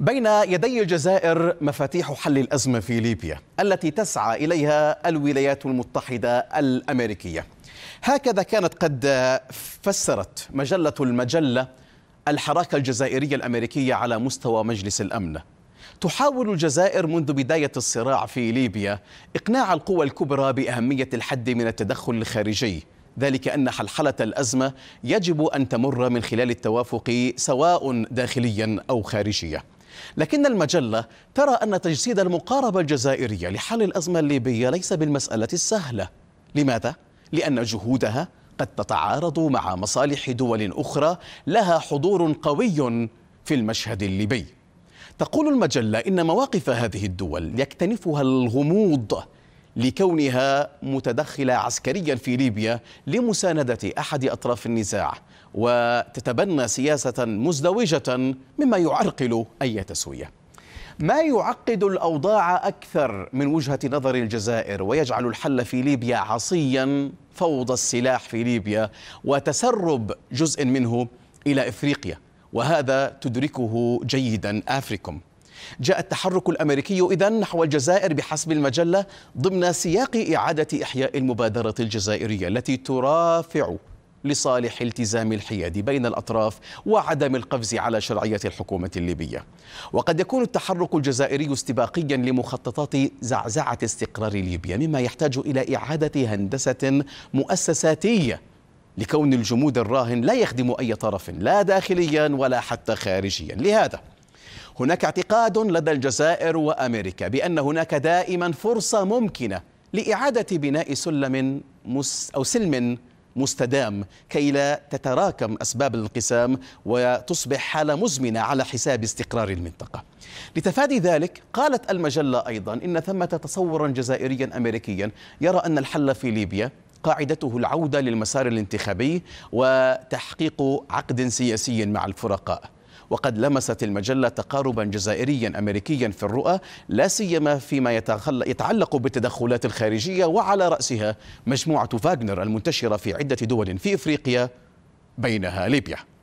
بين يدي الجزائر مفاتيح حل الازمه في ليبيا التي تسعى اليها الولايات المتحده الامريكيه. هكذا كانت قد فسرت مجله المجله الحراك الجزائريه الامريكيه على مستوى مجلس الامن. تحاول الجزائر منذ بدايه الصراع في ليبيا اقناع القوى الكبرى باهميه الحد من التدخل الخارجي ذلك أن حلحلة الأزمة يجب أن تمر من خلال التوافق سواء داخليا أو خارجيا لكن المجلة ترى أن تجسيد المقاربة الجزائرية لحل الأزمة الليبية ليس بالمسألة السهلة لماذا؟ لأن جهودها قد تتعارض مع مصالح دول أخرى لها حضور قوي في المشهد الليبي تقول المجلة إن مواقف هذه الدول يكتنفها الغموض لكونها متدخلة عسكريا في ليبيا لمساندة أحد أطراف النزاع وتتبنى سياسة مزدوجة مما يعرقل أي تسوية ما يعقد الأوضاع أكثر من وجهة نظر الجزائر ويجعل الحل في ليبيا عصيا فوضى السلاح في ليبيا وتسرب جزء منه إلى إفريقيا وهذا تدركه جيدا افريكم. جاء التحرك الامريكي اذا نحو الجزائر بحسب المجله ضمن سياق اعاده احياء المبادره الجزائريه التي ترافع لصالح التزام الحياد بين الاطراف وعدم القفز على شرعيه الحكومه الليبيه. وقد يكون التحرك الجزائري استباقيا لمخططات زعزعه استقرار ليبيا، مما يحتاج الى اعاده هندسه مؤسساتيه لكون الجمود الراهن لا يخدم اي طرف لا داخليا ولا حتى خارجيا، لهذا هناك اعتقاد لدى الجزائر وامريكا بان هناك دائما فرصه ممكنه لاعاده بناء سلم مس او سلم مستدام كي لا تتراكم اسباب الانقسام وتصبح حاله مزمنه على حساب استقرار المنطقه. لتفادي ذلك قالت المجله ايضا ان ثمه تصورا جزائريا امريكيا يرى ان الحل في ليبيا قاعدته العوده للمسار الانتخابي وتحقيق عقد سياسي مع الفرقاء. وقد لمست المجلة تقاربا جزائريا أمريكيا في الرؤى لا سيما فيما يتعلق بالتدخلات الخارجية وعلى رأسها مجموعة فاغنر المنتشرة في عدة دول في إفريقيا بينها ليبيا